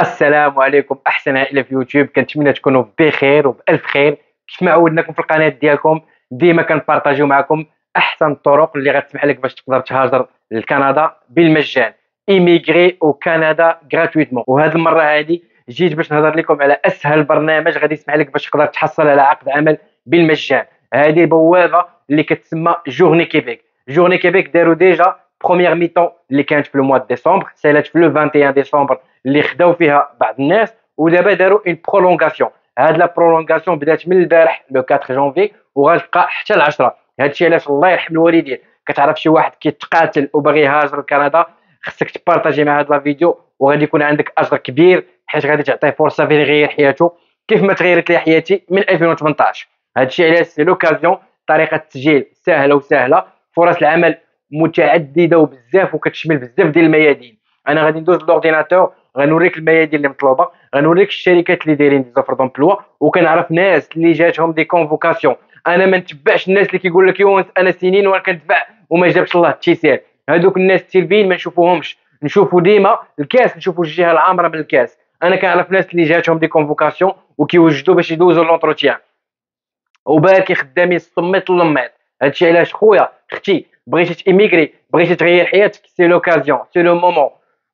السلام عليكم احسن عائله في يوتيوب كنتمنى تكونوا بخير وبالف خير كيف ما عودناكم في القناه ديالكم ديما كنبارطاجيو معكم احسن الطرق اللي غتسمح لك باش تقدر تهاجر لكندا بالمجان ايميغري وكندا غراتويتمون وهاد المره هادي جيت باش نهضر لكم على اسهل برنامج غادي يسمح لك باش تقدر تحصل على عقد عمل بالمجان هذه بوابه اللي كتسمى جورني كيبيك جورني كيبيك داروا ديجا بروميير ميتون اللي كانت في لو مو ديسمبر سالات في لو 21 ديسمبر اللي خداو فيها بعض الناس ودابا داروا اون برولونغاسيون هاد لا برولونغاسيون بدات من البارح لو 4 جونفي وغتبقى حتى ل 10 هادشي علاش الله يرحم الوالدين كتعرف شي واحد كيتقاتل وباغي يهاجر لكندا خصك تبارطاجي مع هاد لا فيديو وغادي يكون عندك اجر كبير حيت غادي تعطيه فرصه فين يغير حياته كيف ما تغيرت لي حياتي من 2018 هادشي علاش سي لوكازيون طريقه التسجيل سهله وسهله فرص العمل متعدده وبزاف وكتشمل بزاف ديال الميادين انا غادي ندوز لورديناتور غنوريك الميادين اللي مطلوبه غنوريك الشركات اللي دايرين دي زوفر دومبلوا وكنعرف ناس اللي جاتهم دي كونفوكاسيون انا ما نتبعش الناس اللي كيقول لك يونس انا سنين وانا كنتبع وما جابش الله التيسير هذوك الناس السلبيين ما نشوفوهمش نشوفوا ديما الكاس نشوفوا الجهه العامره من الكاس انا كنعرف ناس اللي جاتهم دي كونفوكاسيون وكيوجدوا باش يدوزوا لونتروتيان وباكي خدامين الصميت اللميط هادشي علاش خويا اختي بغيتي تيميغري بغيتي تغير حياتك سي لوكازيون سي لو مومون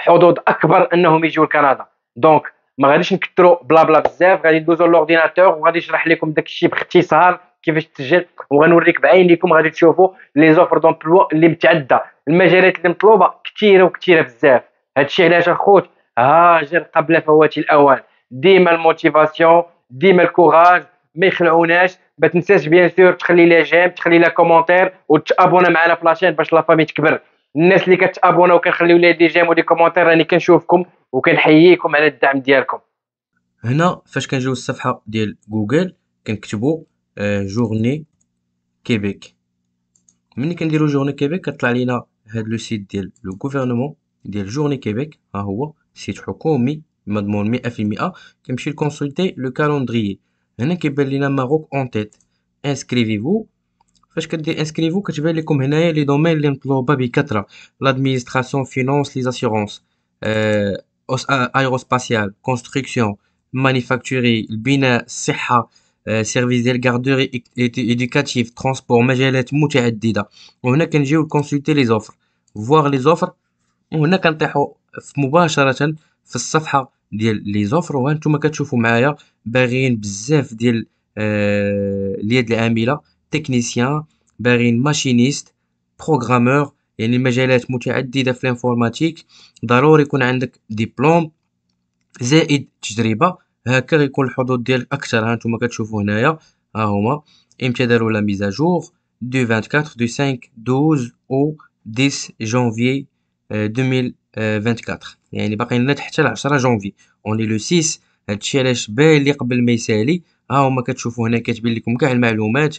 حظوظ اكبر انهم يجيو لكندا دونك ما غاديش نكثروا بلا بلا بزاف غادي ندوزو لورديناتور وغادي نشرح لكم داك الشيء باختصار كيفاش تسجل وغنوريك بعينيكم غادي تشوفوا لي زوفر دومبلوا اللي متعده المجالات اللي مطلوبه كثيره وكثيره بزاف هادشي علاش اخوت هاجر آه، قبل فوات الاوان ديما الموتيفاسيون ديما الكوراج ما يخلعوناش ما تنساش بيان سور تخلي لي جيم تخلي لي كومونتير وتابونا معنا في لاشين باش لافامي تكبر الناس اللي كتابونا وكنخليو لي دي جيم ودي كومونتير راني كنشوفكم وكنحييكم على الدعم ديالكم هنا فاش كنجيو الصفحه ديال جوجل كنكتبوا جورني كيبيك ملي كنديرو جورني كيبيك كطلع لينا هاد لو سيت ديال لو غوفرنمون ديال جورني كيبيك ها هو سيت حكومي مضمون 100% كنمشي لكونسولتي لو كالوندريي هنا كيبان لينا ماروك اون تيت انسكريفيفو Pour ce qui vous des inscrits, je vais vous les domaines de l'emploi ne L'administration, les finances, les assurances, l'aérospatiale, euh, la construction, la manufacturierie, euh, le service de garderie, l'éducatif, le transport, vous magasins, etc. Vous allez consulter les offres. Vous voir les offres. Vous allez directement sur la page des offres. Vous pouvez voir les offres a تكنيسيان باغين ماشينيست بروغرامور يعني مجالات متعدده في الانفورماتيك ضروري يكون عندك ديبلوم زائد تجربه هكا غيكون الحدود ديالك اكثر ها نتوما كتشوفوا هنايا ها هما امتى داروا لا ميزاجور دو 24 دو 5 12 او 10 جانفي 2024 يعني باقي لنا حتى ل 10 جانفي اوني لو 6 هادشي علاش باين لي قبل ما يسالي ها هما كتشوفوا هنا كتبين لكم كاع المعلومات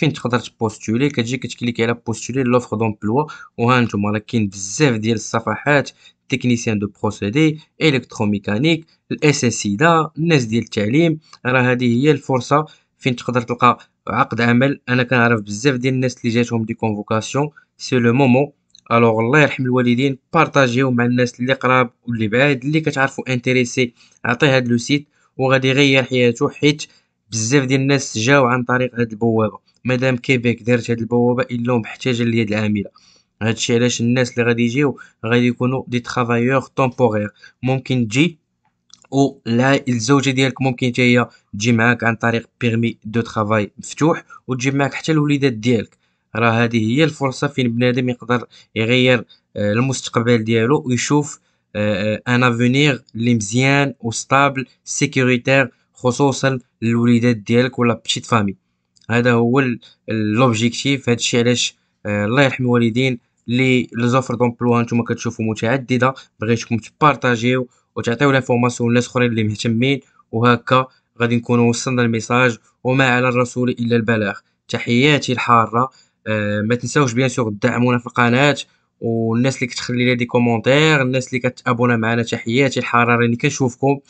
فين تقدر تبوستولي كتجي كتكليكي على بوستولي لوفر دومبلوا وها نتوما راه كاين بزاف ديال الصفحات تكنيسيان دو بروسيدي الكتروميكانيك الاس اس دا الناس ديال التعليم راه هذه هي الفرصه فين تقدر تلقى عقد عمل انا كنعرف بزاف ديال الناس اللي جاتهم دي كونفوكاسيون سي لو مومون الوغ الله يرحم الوالدين بارطاجيو مع الناس اللي قراب واللي بعاد اللي كتعرفو انتريسي عطيه هاد لو سيت وغادي يغير حياته حيت بزاف ديال الناس جاو عن طريق هاد البوابه مدام كيبيك دارت هاد البوابه الا محتاجه ليد العامله هادشي علاش الناس اللي غادي يجيو غادي يكونوا دي ترافايور تومبورير ممكن تجي و لا الزوجه ديالك ممكن حتى هي تجي معاك عن طريق بيرمي دو ترافاي مفتوح وتجيب معاك حتى الوليدات ديالك راه هذه هي الفرصه فين بنادم يقدر يغير آه، المستقبل ديالو ويشوف ان آه، افونير آه، لي مزيان وستابل سيكوريتير خصوصا للوليدات ديالك ولا بشيت فامي هذا هو لوبجيكتيف هادشي علاش آه، الله يرحم الوالدين لي لوزوفر دومبلوا نتوما كتشوفوا متعدده بغيتكم تبارطاجيو وتعطيو لافورماسيون للناس اخرين اللي مهتمين وهكا غادي نكونوا وصلنا الميساج وما على الرسول الا البلاغ تحياتي الحاره آه ما تنساوش بيان سور تدعمونا في القناه والناس اللي كتخلي لي دي كومونتير الناس اللي كتابونا معنا تحياتي الحاره راني كنشوفكم